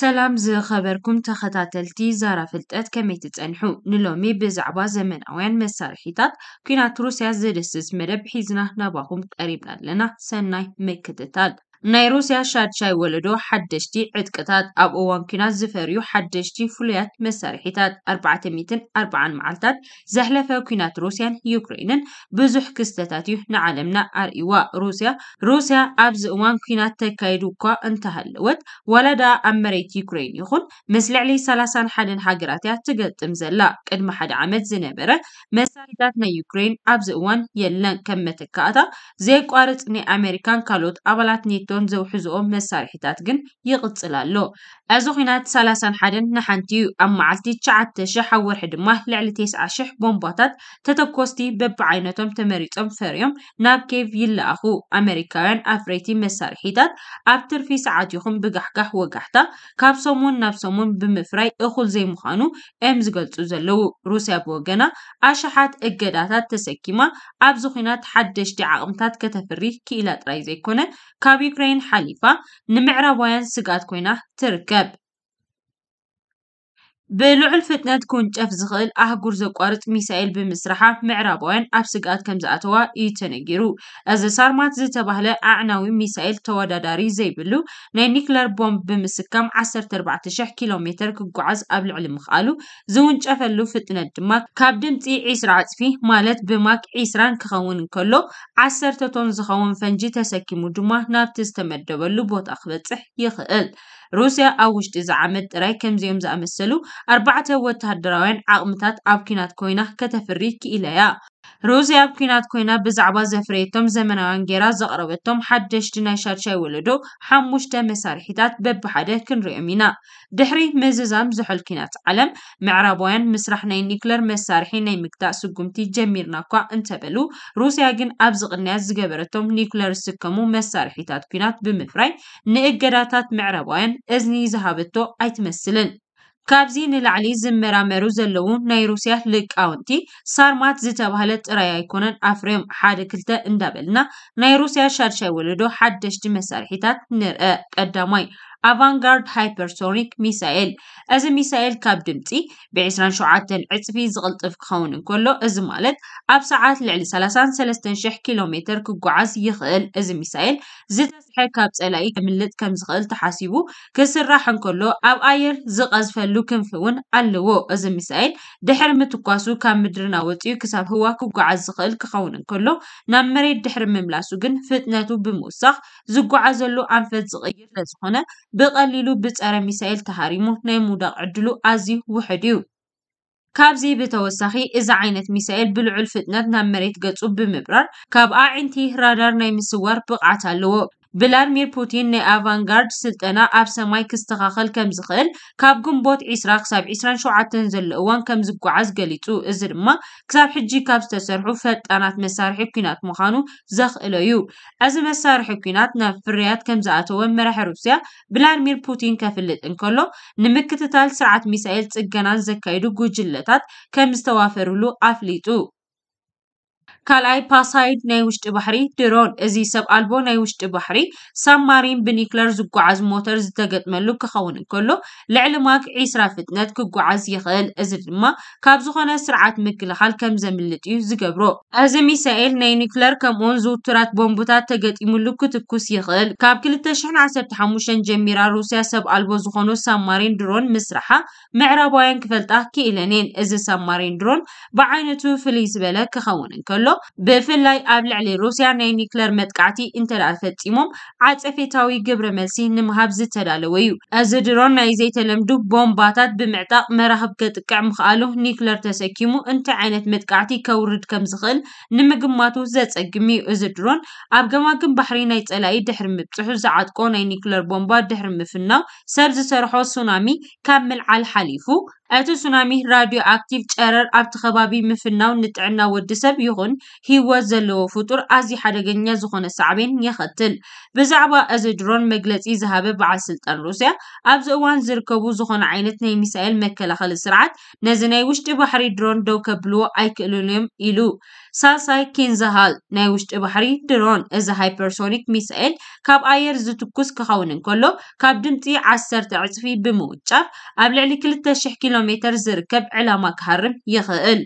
سلام زي خبركم تخطى تلتي زارة فلتات كمي تتنحو نلومي بزعبا زمن اوين مساريحيطات كينات روسيا زي رسز مربحي زناه نباهم تقريبنا لنا سناي مكتتال ناي روسيا شاد شاي ولدو حدشتي عد كتات أب أوان كنا زفريو حدشتي فليات مساريحيتات 404 معالتات زهلفة كنات روسيا يوكرينن بزوح كستاتيو ار أرئيوا روسيا روسيا أبز أوان كنا تكايدوكا انتهلوت ولدا أمريت يوكرين يخون مثل علي سلاسان حدن حقراتيا تقدم زلا قد ما حد عمد زنابرة مساريحيتاتنا يوكرين أبز أوان يلن كمتكاتا زيك وارت ني أمريكان كالوت أبلات نيتو ሽግርቶን ዘውሕዝኦም መሳርሒታት ግን ይቕፅል ኣሎ እዚ ኩናት 31 ንሓንቲ እዩ ኣብ መዓልቲ 9,000 ኣብ ወርሒ ድማ ልዕሊ 9,000 ቦምባታት ተተኮስቲ በብዓይነቶም ተመሪፆም ፈርዮም ናብ ኬቭ ይለኣኹ ኣሜሪካውያን ኣፍረይቲ መሳርሒታት ኣብ ትርፊ ሰዓት ይኹም ብጋሕጋሕ ወጋሕታ ካብ ሰሙን ናብ ሰሙን ብምፍራይ እኹል ዘይምዃኑ እዮም ዝገልፁ ዘለው ሩስያ ብወገና ኣሸሓት እገዳታት ተሰኪማ ኣብዚ ኩናት ሓደሽቲ ዓቕምታት ከተፍሪ ክኢላ ጥራይ ዘይኮነ ካብ أوكرين حليفة نمعرة وين سقات كوينة تركب ብልዑልፍጥነት ክውንጨፍ ዝኽእል ኣህጉር ዘቋርፅ ሚሳኤል ብምስራሓ ምዕራባውያን ኣብ ስጋኣት ከም ዝኣተዋ እዩ ተነጊሩ እዚ ሳርማት ዝተባህለ ኣዕናዊ ሚሳኤል ተወዳዳሪ ዘይብሉ ናይ ኒክለር ቦምብ ብምስካም 14000 ኪሎ ሜትር ክጓዓዝ ኣብ ልዕሊ ምኽኣሉ ዝውንጨፈሉ ፍጥነት ድማ ካብ ድምፂ 20 ዓፅፊ ማለት ብማክ 20 ክኸውን እንከሎ 10 ቶን ዝኸውን ፈንጂ ተሰኪሙ ድማ ናብቲ ዝተመደበሉ ቦታ ክበፅሕ ይኽእል روسيا أوجد إذا عمد راي كم زيوم زا أمسلو أربعة وتهدراوين عقمتات أبكينات كوينة كتفريك إليا ሮዚ ኣብ ኩናት ኮይና ብዛዕባ ዘፍረየቶም ዘመናውያን ጌራ ዘቕረበቶም ሓደሽቲ ናይ ሻድሻይ ወለዶ ሓሙሽተ መሳርሒታት በብሓደ ክንሪኦም ኢና ድሕሪ ምዝዛም ዝሑል ኩናት ዓለም ምዕራባውያን ምስራሕ ናይ ኒክለር መሳርሒ ናይ ምግዳእ ስጉምቲ ጀሚርና እኳ እንተበሉ ሩስያ ግን ኣብዚ ቅንያት ዝገበረቶም ኒክለር ዝስከሙ መሳርሒታት ኩናት ብምፍራይ ንእገዳታት ምዕራባውያን እዝኒ ዝሃበቶ ኣይትመስልን ካብዚ ንላዕሊ ዝመራመሩ ዘለዉ ናይ ሩስያ ልቃውንቲ ሳርማት ዝተባህለ ጥራይ ኣይኮነን ኣፍሬም ሓደ ክልተ እንዳበልና ናይ ሩስያ ሻድሻይ ወለዶ ሓደሽቲ መሳርሒታት ንርአ። ቀዳማይ أفانغارد هايبرسونيك ميسائيل أز ميسائيل كاب دمتي بعسران شعاتن عصفي زغلطف كون كله أز مالت أب ساعات لعل سلاسان سلستن شح كيلومتر كقعاز يخل أز ميسائيل زت حكاب سلاي كملت كم زغل تحاسبو كسرحن كله أب آير زقز فلو كنفون ألوو أز ميسائيل دحر متقاسو كام مدرنا وتيو كسب هو كقعاز زغل كخون كله نام مريد دحر مملاسو جن فتنتو بموسخ زقعازلو أنفت زغير لزخونه ብቐሊሉ ብፀረ ሚሳኤል ተሃሪሙ ናይ ምውዳቕ ዕድሉ ኣዝዩ ውሕድ እዩ ካብዚ ብተወሳኺ እዚ ዓይነት ሚሳኤል ብልዑል ፍጥነት ናብ መሬት ገፁ ብምብራር ካብኣ ዒንቲ ራዳር ናይ ምስዋር ብቕዓት ኣለዎ ቭላድሚር ፑቲን ናይ ኣቫንጋርድ ስልጠና ኣብ ሰማይ ክስተኻኸል ከም ዝኽእል ካብ ግንቦት 20 ክሳብ 27 ዘሎ እዋን ከም ዝጓዓዝ ገሊጹ እዚ ድማ ክሳብ ሕጂ ካብ ዝተሰርሑ ፈጣናት መሳርሒ ኩናት ምዃኑ ዘኽእለ እዩ እዚ መሳርሒ ኩናት ናብ ፍርያት ከም ዝኣተወ መራሒ ሩስያ ቭላድሚር ፑቲን ከፍልጥ እንከሎ ንምክትታል ስርዓት ሚሳኤል ፅገናን ዘካይዱ ጉጅለታት ከም ዝተዋፈሩሉ ኣፍሊጡ ካልኣይ ፓሳይድ ናይ ውሽጢ ባሕሪ ድሮን እዚ ሰብ ኣልቦ ናይ ውሽጢ ባሕሪ ሳብማሪን ብኒክለር ዝጓዓዝ ሞተር ዝተገጥመሉ ክኸውን እንከሎ ልዕሊ ማክ 20 ፍጥነት ክጓዓዝ ይኽእል እዚ ድማ ካብ ዝኾነ ስርዓት ምክልኻል ከም ዘምልጥ እዩ ዝገብሮ እዚ ሚሳኤል ናይ ኒክለር ከምኡውን ዝውትራት ቦምቡታት ተገጢሙሉ ክትኩስ ይኽእል ካብ 2015 ጀሚራ ሩስያ ሰብ ኣልቦ ዝኾኑ ሳብማሪን ድሮን ምስራሓ ምዕራባውያን ክፈልጣ ክኢለን እየን እዚ ሳብማሪን ድሮን ብዓይነቱ ፍልይ ዝበለ ክኸውን እንከሎ بفلاي أبلع لروسيا ناي نيكلر متقعتي انتر أفتيموم عاد أفتاوي قبر ملسين نمهاب زيتر ألويو أزدرون ناي زيت لمدو بومباتات بمعتاق مراهب كتكع مخالوه نيكلر تسكيمو انت عينت متقعتي كورد كمزغل نمقماتو زيت أقمي أزدرون أبقماكم بحرين ناي تألاي دحر مبتحو زعاد كون ناي نيكلر بومبات دحر مفنا سرز سرحو السونامي كامل على الحليفو እቲ ሱናሚ ራድዮ ኣክቲቭ ጨረር ኣብቲ ከባቢ ምፍናው ንጥዕና ወዲ ሰብ ይኹን ህይወት ዘለዎ ፍጡር ኣዝዩ ሓደገኛ ዝኾነ ሳዕቤን የኸትል። ብዛዕባ እዚ ድሮን መግለጺ ዝሃበ በዓል ስልጣን ሩስያ ኣብዚ እዋን ዝርከቡ ዝኾነ ዓይነት ናይ ሚሳኤል መከላኸሊ ስርዓት ነዚ ናይ ውሽጢ ባሕሪ ድሮን ደው ከብልዎ ኣይክእሉን እዮም ኢሉ ሳልሳይ ኬንዝሃል ናይ ውሽጢ ባሕሪ ድሮን እዚ ሃይፐርሶኒክ ሚሳኤል ካብ ኣየር ዝትኩስ ክኸውን እንከሎ ካብ ድምፂ 10 ዕፅፊ ብምውጫፍ ኣብ ልዕሊ 2000 ኪሎ ሜትር ዝርከብ ዕላማ ክሃርም ይኽእል።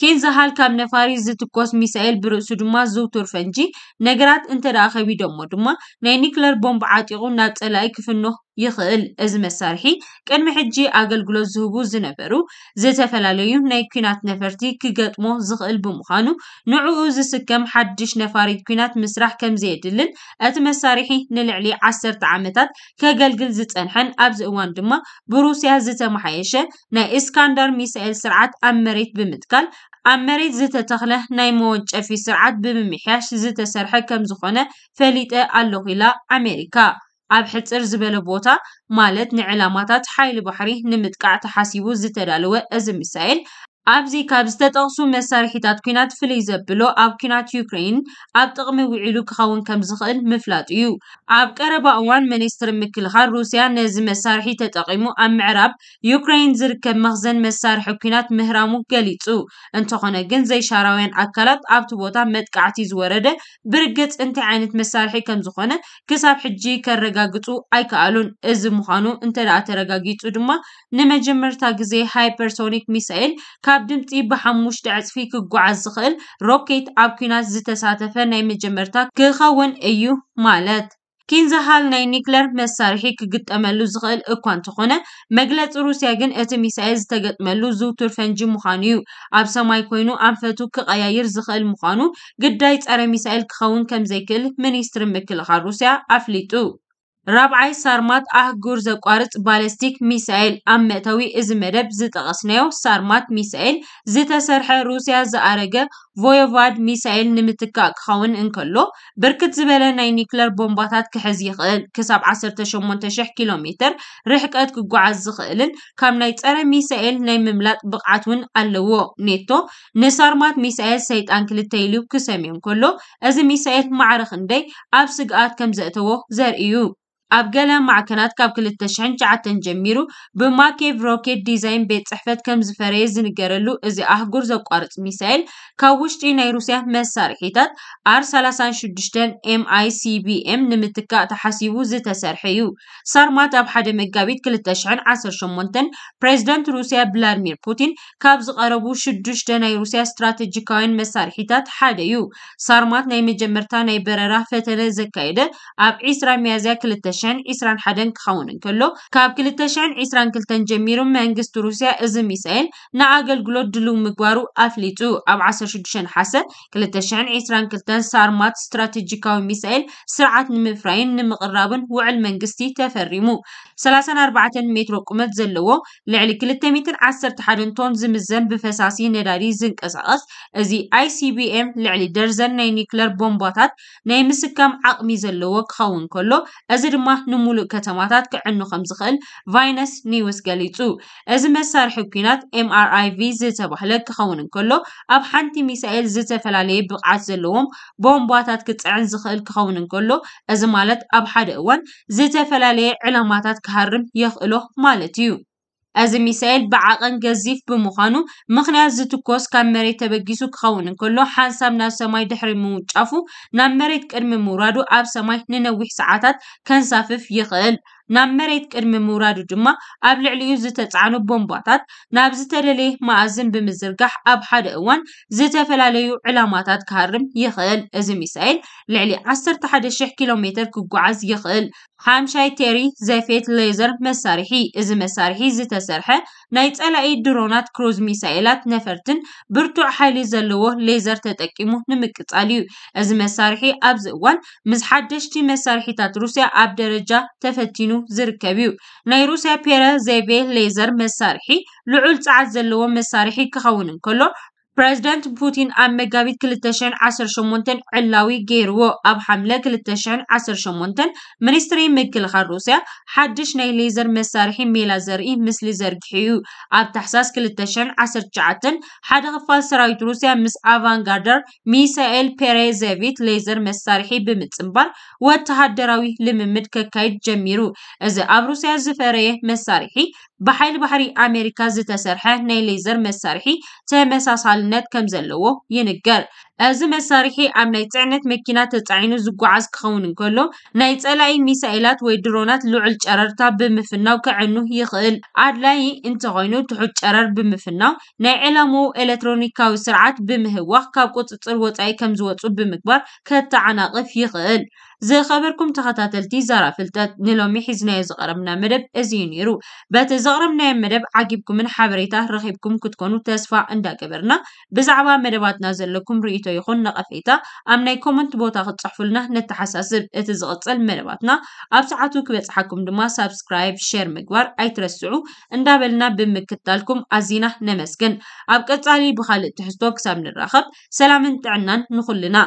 ኬንዝሃል ካብ ነፋሪ ዝትኮስ ሚሳኤል ብርእሱ ድማ ዝውቱር ፈንጂ ነገራት እንተደኣ ከቢዶሞ ድማ ናይ ኒክለር ቦምብ ዓጢቑ ናብ ፀላኢ ክፍንኽ يخل از مسارحي كان محجي اغل قلو زهبو زنبرو زيتا فلاليو ناي كينات نفرتي كيقات مو زغل بمخانو نوعو زي سكم حدش نفاري كينات مسرح كم زيدلن ات مسارحي نلعلي عسر تعامتات كاقل قل زيت انحن ابز اوان دما بروسيا زيتا محايشة نا اسكندر ميسائل سرعات امريت بمتكال عمريت زيتا تخلى ناي موج افي سرعات بممحياش زيتا سرحة كم زخونة فاليتا اللغيلا امريكا عب حتر زبالة بوتا مالت نعلاماتات حايل بحري نمتقع تحاسيبو زيتر الوه ازميسايل ኣብዚ ካብ ዝተጠቕሱ መሳርሒታት ኩናት ፍልይ ዘብሎ ኣብ ኩናት ዩክሬን ኣብ ጥቕሚ ውዒሉ ክኸውን ከም ዝኽእል ምፍላጥ እዩ ኣብ ቀረባ እዋን ሚኒስትሪ ምክልኻል ሩስያ ነዚ መሳርሒ ተጠቒሙ ኣብ ምዕራብ ዩክሬን ዝርከብ መኽዘን መሳርሒ ኩናት ምህራሙ ገሊጹ እንተኾነ ግን ዘይሻራውያን ኣካላት ኣብቲ ቦታ መጥቃዕቲ ዝወረደ ብርግጽ እንታይ ዓይነት መሳርሒ ከም ዝኾነ ክሳብ ሕጂ ከረጋግፁ ኣይከኣሉን እዚ ምዃኑ እንተ ተረጋጊፁ ድማ ንመጀመርታ ግዜ ሃይፐርሶኒክ ሚሳኤል ካብ ካብ ድምፂ ብሓሙሽተ ዕፅፊ ክጓዓዝ ዝኽእል ሮኬት ኣብ ኩናት ዝተሳተፈ ናይ መጀመርታ ክኸውን እዩ ማለት ኪንዝሃል ናይ ኒክለር መሳርሒ ክግጠመሉ ዝኽእል እኳ እንተኾነ መግለፂ ሩስያ ግን እቲ ሚሳኤል ዝተገጥመሉ ዝውቱር ፈንጂ ምዃኑ እዩ ኣብ ሰማይ ኮይኑ ኣንፈቱ ክቀያይር ዝኽእል ምዃኑ ግዳይ ፀረ ሚሳኤል ክኸውን ከም ዘይክእል ሚኒስትሪ ምክልኻል ሩስያ ኣፍሊጡ ራብዓይ ሳርማት ኣህጉር ዘቋርፅ ባለስቲክ ሚሳኤል ኣብ መእተዊ እዚ መደብ ዝጠቐስናዮ ሳርማት ሚሳኤል ዝተሰርሐ ሩስያ ዝኣረገ ቮዮቫድ ሚሳኤል ንምትካእ ክኸውን እንከሎ ብርክት ዝበለ ናይ ኒክለር ቦምባታት ክሕዝ ይኽእል ክሳብ 18000 ኪሎ ሜትር ርሕቀት ክጓዓዝ ዝኽእልን ካብ ናይ ፀረ ሚሳኤል ናይ ምምላጥ ብቕዓት እውን ኣለዎ ኔቶ ንሳርማት ሚሳኤል ሰይጣን ክልተ ኢሉ ክሰምዮ እንከሎ እዚ ሚሳኤል ማዕረ ክንደይ ኣብ ስግኣት ከም ዘእተዎ ዘርእዩ ኣብ ገለ ማዕከናት ካብ 2009 ጀሚሩ ብማኬቭ ሮኬት ዲዛይን ቤት ፅሕፈት ከም ዝፈረየ ዝንገረሉ እዚ ኣህጉር ዘቋርፅ ሚሳይል ካብ ውሽጢ ናይ ሩስያ መሳርሒታት ኣር36 ኤምኣይሲቢኤም ንምትካእ ተሓሲቡ ዝተሰርሐ እዩ። ሳርማት ኣብ ሓደ መጋቢት 2018 ፕሬዚደንት ሩስያ ቭላድሚር ፑቲን ካብ ዝቐረቡ ሽዱሽተ ናይ ሩስያ ስትራተጂካውያን መሳርሒታት ሓደ እዩ። ሳርማት ናይ መጀመርታ ናይ በረራ ፈተነ ዘካየደ ኣብ 20 መያዝያ 20 ክልተሸን ዒስራን ሓደን ክኸውን እንከሎ ካብ ክልተሸን ዒስራን ክልተን ጀሚሮም መንግስቲ ሩስያ እዚ ሚሳኤል ንኣገልግሎት ድልው ምግባሩ ኣፍሊጡ ኣብ 16 ሓሰር 2022 ሳርማት ስትራቴጂካዊ ሚሳኤል ስርዓት ንምፍራይን ንምቕራብን ውዕል መንግስቲ ተፈሪሙ 34 ሜትሮ ቁመት ዘለዎ ልዕሊ 211 ቶን ዝምዘን ብፈሳሲ ነዳዲ ዝንቀሳቐስ እዚ ኣይሲቢኤም ልዕሊ ደርዘን ናይ ኒክለር ቦምባታት ናይ ምስካም ዓቕሚ ዘለዎ ክኸውን ከሎ እዚ ድማ ድማ ንሙሉእ ከተማታት ክዕኑ ከም ዝኽእል ቫይነስ ኒውስ ገሊጹ እዚ መሳርሒ ኩናት ኤምኣርኣይቪ ዝተባህለ ክኸውን እንከሎ ኣብ ሓንቲ ሚሳኤል ዝተፈላለየ ብቕዓት ዘለዎም ቦምባታት ክፅዕን ዝኽእል ክኸውን እንከሎ እዚ ማለት ኣብ ሓደ እዋን ዝተፈላለየ ዕላማታት ክሃርም የኽእሎ ማለት እዩ። እዚ ሚሳኤል ብዓቐን ገዚፍ ብምዃኑ ምኽንያት ዝትኮስ ካብ መሬት ተበጊሱ ክኸውን እንከሎ ሓንሳብ ናብ ሰማይ ድሕሪ ምውጫፉ ናብ መሬት ቅድሚ ምውራዱ ኣብ ሰማይ ንነዊሕ ሰዓታት ከንሳፍፍ ይኽእል። ناب مريت كرم مورادو جمع أبلع ليو زيتة تعانو بمباتات ناب زيتة لليه ما أزن بمزرقاح أب حاد أوان زيتة فلاليو علاماتات كهرم يخيل أزي ميسايل لعلي عصر تحد الشيح كيلومتر كقعز يخيل حامشاي تيري زيفيت ليزر مساريحي إذا مساريحي زيتة سرحة ናይ ጸላኢ ድሮናት ክሩዝ ሚሳኤላት ነፈርትን ብርቱዕ ሓይሊ ዘለዎ ሌዘር ተጠቂሙ ንምቅጻል እዩ እዚ መሳርሒ ኣብዚ እዋን ምስ ሓደሽቲ መሳርሒታት ሩስያ ኣብ ደረጃ ተፈቲኑ ዝርከብ እዩ ናይ ሩስያ ፔረ ዘይቤ ሌዘር መሳርሒ ልዑል ጸዓት ዘለዎ መሳርሒ ክኸውን እንከሎ ፕረዚደንት ፑቲን ኣብ መጋቢት 218 ዕላዊ ገይርዎ ኣብ ሓምለ 218 ሚኒስትሪ ምክልኻል ሩስያ ሓድሽ ናይ ሌዘር መሳርሒ ሜላ ዘርኢ ምስሊ ዘርጊሕ እዩ ኣብ ታሕሳስ 219 ሓደ ክፋል ሰራዊት ሩስያ ምስ ኣቫንጋርደር ሚሳኤል ፔሬዘቪት ሌዘር መሳርሒ ብምጽምባር ወተሃደራዊ ልምምድ ከካይድ ጀሚሩ እዚ ኣብ ሩስያ ዝፈረየ መሳርሒ ብሓይሊ ባሕሪ ኣሜሪካ ዝተሰርሐ ናይ ሌዘር መሳርሒ ተመሳሳልነት ከም ዘለዎ ይንገር ازي مساريحي عم نيتعنت مكينات تعينو زقو عز كخونن كلو نيتعلاي ميسايلات ويدرونات لوعل جررتا بمفنو كعنو هي خيل عدلاي انتغينو تحو جرر بمفنو نيعلمو الاترونيكاو سرعات بمهوه كابكو تطر وطعي كمزواتو بمكبر كتعناقف هي خيل زي خبركم تخطاتلتي زارا فلتات نلومي حيزنا يزغرمنا مدب ازينيرو بات زغرمنا مدب عقبكم من حابريتا رخيبكم كتكونو تاسفا عندا كبرنا بزعبا مدباتنا زلكم رئيتو እንተይኹን ነቐፌታ ኣብ ናይ ኮመንት ቦታ ክትፅሕፉልና ነተሓሳስብ እቲ ዝቕፅል መደባትና ኣብ ሰዓቱ ክበፅሓኩም ድማ ሳብስክራይብ ሼር ምግባር ኣይትረስዑ እንዳበልና ብምክታልኩም ኣዚና ነመስግን ኣብ ቀፃሊ ብካልእ ትሕዝቶ ክሳብ ንራኸብ ሰላምን ጥዕናን ንኹልና